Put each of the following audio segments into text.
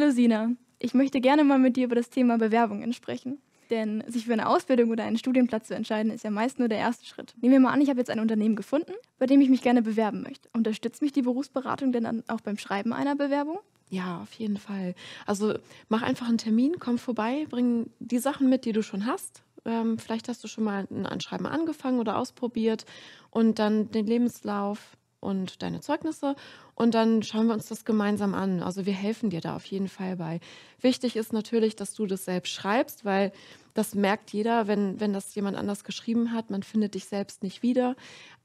Hallo Sina, ich möchte gerne mal mit dir über das Thema Bewerbungen sprechen. Denn sich für eine Ausbildung oder einen Studienplatz zu entscheiden, ist ja meist nur der erste Schritt. Nehmen wir mal an, ich habe jetzt ein Unternehmen gefunden, bei dem ich mich gerne bewerben möchte. Unterstützt mich die Berufsberatung denn dann auch beim Schreiben einer Bewerbung? Ja, auf jeden Fall. Also mach einfach einen Termin, komm vorbei, bring die Sachen mit, die du schon hast. Ähm, vielleicht hast du schon mal ein Anschreiben angefangen oder ausprobiert und dann den Lebenslauf, und deine Zeugnisse und dann schauen wir uns das gemeinsam an. Also wir helfen dir da auf jeden Fall bei. Wichtig ist natürlich, dass du das selbst schreibst, weil das merkt jeder, wenn, wenn das jemand anders geschrieben hat. Man findet dich selbst nicht wieder.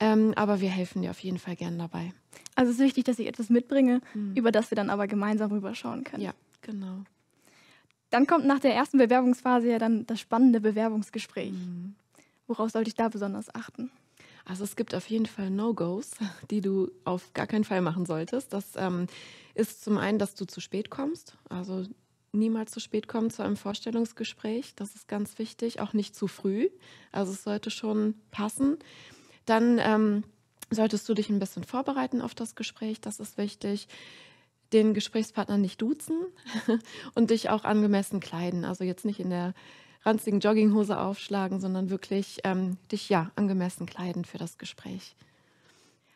Ähm, aber wir helfen dir auf jeden Fall gern dabei. Also es ist wichtig, dass ich etwas mitbringe, mhm. über das wir dann aber gemeinsam rüberschauen können. Ja, genau. Dann kommt nach der ersten Bewerbungsphase ja dann das spannende Bewerbungsgespräch. Mhm. Worauf sollte ich da besonders achten? Also es gibt auf jeden Fall No-Gos, die du auf gar keinen Fall machen solltest. Das ähm, ist zum einen, dass du zu spät kommst. Also niemals zu spät kommen zu einem Vorstellungsgespräch. Das ist ganz wichtig. Auch nicht zu früh. Also es sollte schon passen. Dann ähm, solltest du dich ein bisschen vorbereiten auf das Gespräch. Das ist wichtig den Gesprächspartner nicht duzen und dich auch angemessen kleiden. Also jetzt nicht in der ranzigen Jogginghose aufschlagen, sondern wirklich ähm, dich ja angemessen kleiden für das Gespräch.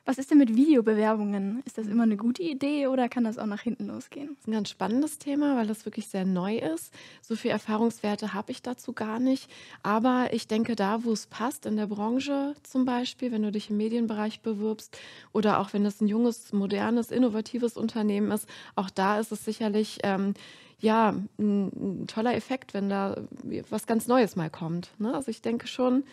Was ist denn mit Videobewerbungen? Ist das immer eine gute Idee oder kann das auch nach hinten losgehen? Das ist ein ganz spannendes Thema, weil das wirklich sehr neu ist. So viel Erfahrungswerte habe ich dazu gar nicht. Aber ich denke, da, wo es passt, in der Branche zum Beispiel, wenn du dich im Medienbereich bewirbst oder auch wenn es ein junges, modernes, innovatives Unternehmen ist, auch da ist es sicherlich. Ähm, ja, ein, ein toller Effekt, wenn da was ganz Neues mal kommt. Ne? Also ich denke schon,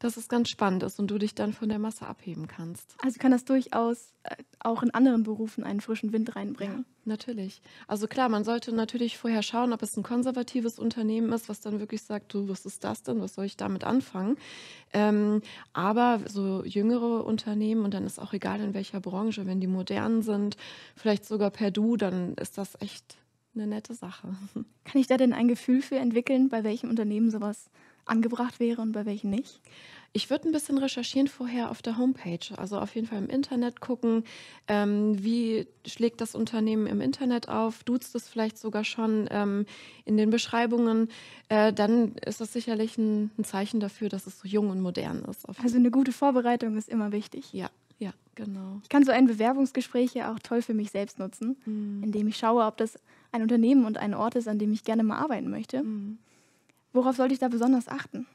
dass es ganz spannend ist und du dich dann von der Masse abheben kannst. Also kann das durchaus äh, auch in anderen Berufen einen frischen Wind reinbringen. Ja, natürlich. Also klar, man sollte natürlich vorher schauen, ob es ein konservatives Unternehmen ist, was dann wirklich sagt, du, was ist das denn? Was soll ich damit anfangen? Ähm, aber so jüngere Unternehmen und dann ist auch egal in welcher Branche, wenn die modern sind, vielleicht sogar per Du, dann ist das echt eine nette Sache. Kann ich da denn ein Gefühl für entwickeln, bei welchem Unternehmen sowas angebracht wäre und bei welchen nicht. Ich würde ein bisschen recherchieren vorher auf der Homepage, also auf jeden Fall im Internet gucken, ähm, wie schlägt das Unternehmen im Internet auf, duzt es vielleicht sogar schon ähm, in den Beschreibungen, äh, dann ist das sicherlich ein, ein, Zeichen dafür, dass es so jung und modern ist. Also eine gute Vorbereitung ist immer wichtig. Ja. Ja, genau. Ich kann so ein Bewerbungsgespräch ja auch toll für mich selbst nutzen, mhm. indem ich schaue, ob das ein Unternehmen und ein Ort ist, an dem ich gerne mal arbeiten möchte. Mhm. Worauf sollte ich da besonders achten?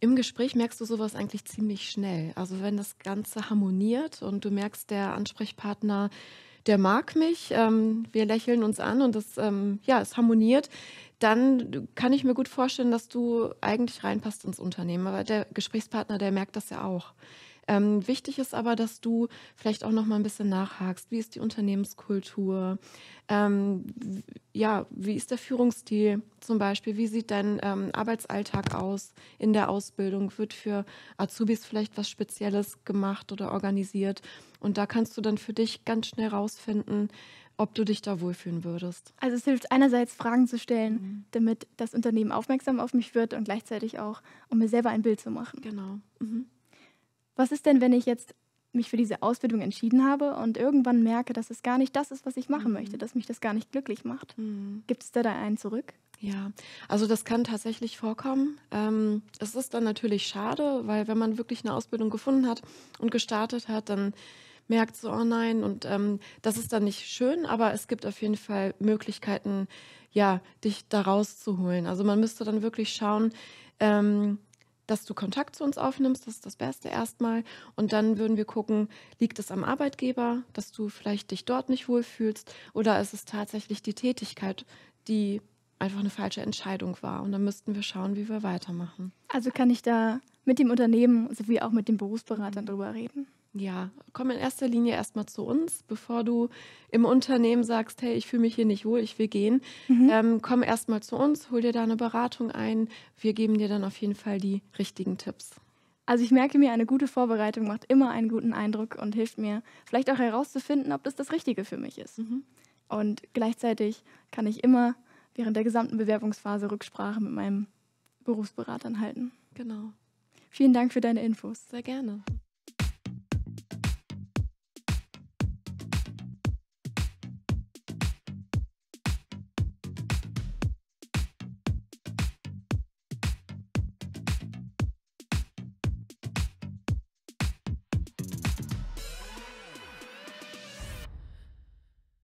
Im Gespräch merkst du sowas eigentlich ziemlich schnell. Also wenn das Ganze harmoniert und du merkst, der Ansprechpartner, der mag mich, ähm, wir lächeln uns an und das, ähm, ja, es harmoniert, dann kann ich mir gut vorstellen, dass du eigentlich reinpasst ins Unternehmen. Aber der Gesprächspartner, der merkt das ja auch. Ähm, wichtig ist aber, dass du vielleicht auch noch mal ein bisschen nachhakst. Wie ist die Unternehmenskultur? Ähm, ja, wie ist der Führungsstil zum Beispiel? Wie sieht dein ähm, Arbeitsalltag aus in der Ausbildung? Wird für Azubis vielleicht was Spezielles gemacht oder organisiert? Und da kannst du dann für dich ganz schnell rausfinden, ob du dich da wohlfühlen würdest. Also es hilft einerseits Fragen zu stellen, mhm. damit das Unternehmen aufmerksam auf mich wird und gleichzeitig auch, um mir selber ein Bild zu machen. Genau. Mhm. Was ist denn, wenn ich jetzt mich für diese Ausbildung entschieden habe und irgendwann merke, dass es gar nicht das ist, was ich machen mhm. möchte, dass mich das gar nicht glücklich macht? Mhm. Gibt es da da einen zurück? Ja, also das kann tatsächlich vorkommen. Ähm, es ist dann natürlich schade, weil wenn man wirklich eine Ausbildung gefunden hat und gestartet hat, dann merkt so, oh nein, und ähm, das ist dann nicht schön, aber es gibt auf jeden Fall Möglichkeiten, ja, dich da rauszuholen. Also man müsste dann wirklich schauen, ähm, dass du Kontakt zu uns aufnimmst. Das ist das Beste erstmal. Und dann würden wir gucken, liegt es am Arbeitgeber, dass du vielleicht dich dort nicht wohlfühlst oder ist es tatsächlich die Tätigkeit, die einfach eine falsche Entscheidung war. Und dann müssten wir schauen, wie wir weitermachen. Also kann ich da mit dem Unternehmen sowie auch mit den Berufsberatern drüber reden? Ja, komm in erster Linie erstmal zu uns, bevor du im Unternehmen sagst, hey, ich fühle mich hier nicht wohl, ich will gehen. Mhm. Ähm, komm erstmal zu uns, hol dir da eine Beratung ein. Wir geben dir dann auf jeden Fall die richtigen Tipps. Also ich merke mir, eine gute Vorbereitung macht immer einen guten Eindruck und hilft mir, vielleicht auch herauszufinden, ob das das Richtige für mich ist. Mhm. Und gleichzeitig kann ich immer während der gesamten Bewerbungsphase Rücksprache mit meinem Berufsberater halten. Genau. Vielen Dank für deine Infos. Sehr gerne.